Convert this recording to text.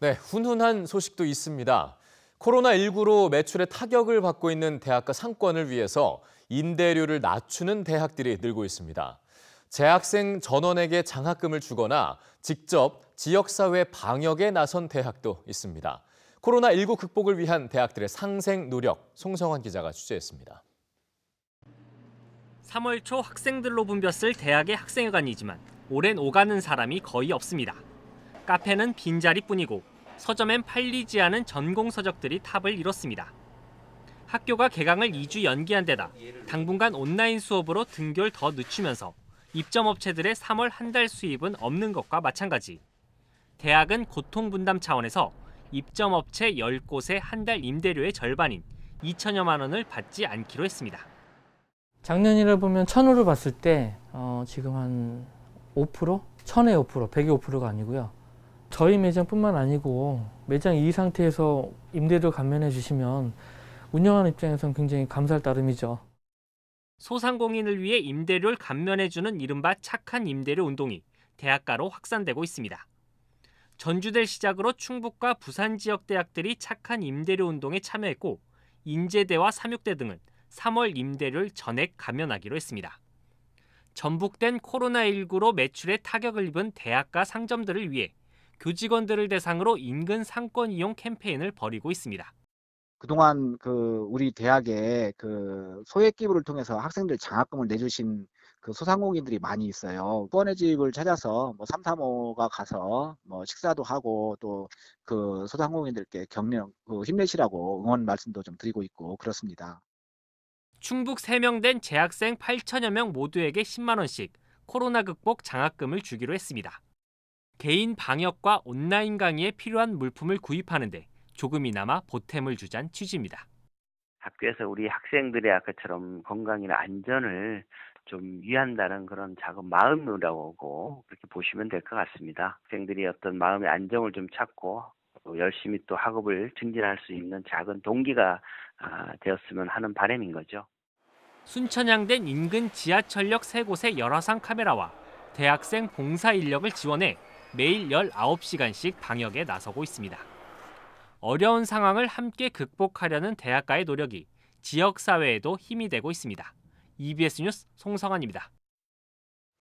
네, 훈훈한 소식도 있습니다. 코로나19로 매출에 타격을 받고 있는 대학가 상권을 위해서 임대료를 낮추는 대학들이 늘고 있습니다. 재학생 전원에게 장학금을 주거나 직접 지역사회 방역에 나선 대학도 있습니다. 코로나19 극복을 위한 대학들의 상생 노력, 송성환 기자가 취재했습니다. 3월 초 학생들로 붐볐을 대학의 학생회관이지만 오해 오가는 사람이 거의 없습니다. 카페는 빈자리뿐이고 서점엔 팔리지 않은 전공 서적들이 탑을 이뤘습니다. 학교가 개강을 2주 연기한 데다 당분간 온라인 수업으로 등교를 더 늦추면서 입점업체들의 3월 한 달 수입은 없는 것과 마찬가지. 대학은 고통 분담 차원에서 입점업체 10곳의 한 달 임대료의 절반인 2천여만 원을 받지 않기로 했습니다. 작년이라 보면 천으로 봤을 때 어, 지금 한 5%? 천에 5%, 1 0 0에 5%가 아니고요. 저희 매장뿐만 아니고 매장 이 상태에서 임대료 감면해 주시면 운영하는 입장에선 굉장히 감사할 따름이죠. 소상공인을 위해 임대료를 감면해 주는 이른바 착한 임대료 운동이 대학가로 확산되고 있습니다. 전주대 를 시작으로 충북과 부산 지역 대학들이 착한 임대료 운동에 참여했고 인제대와 삼육대 등은 3월 임대료를 전액 감면하기로 했습니다. 전북된 코로나19로 매출에 타격을 입은 대학가 상점들을 위해 교직원들을 그 대상으로 인근 상권 이용 캠페인을 벌이고 있습니다. 그동안 그 우리 대학에 그 소액 기부를 통해서 학생들 장학금을 내주신 그 소상공인들이 많이 있어요. 후원의 집을 찾아서 뭐 3, 3 5가 가서 뭐 식사도 하고 또 그 소상공인들께 격려, 그 힘내시라고 응원 말씀도 좀 드리고 있고 그렇습니다. 충북 3명된 재학생 8천여 명 모두에게 10만 원씩 코로나 극복 장학금을 주기로 했습니다. 개인 방역과 온라인 강의에 필요한 물품을 구입하는데 조금이나마 보탬을 주자는 취지입니다. 학교에서 우리 학생들의 아까처럼 건강이나 안전을 좀 위한다는 그런 작은 마음이라고 그렇게 보시면 될 것 같습니다. 학생들이 어떤 마음의 안정을 좀 찾고 열심히 또 학업을 증진할 수 있는 작은 동기가 아, 되었으면 하는 바람인 거죠. 순천향대 인근 지하철역 세곳의 열화상 카메라와 대학생 봉사 인력을 지원해 매일 19시간씩 방역에 나서고 있습니다. 어려운 상황을 함께 극복하려는 대학가의 노력이 지역사회에도 힘이 되고 있습니다. EBS 뉴스 송성환입니다.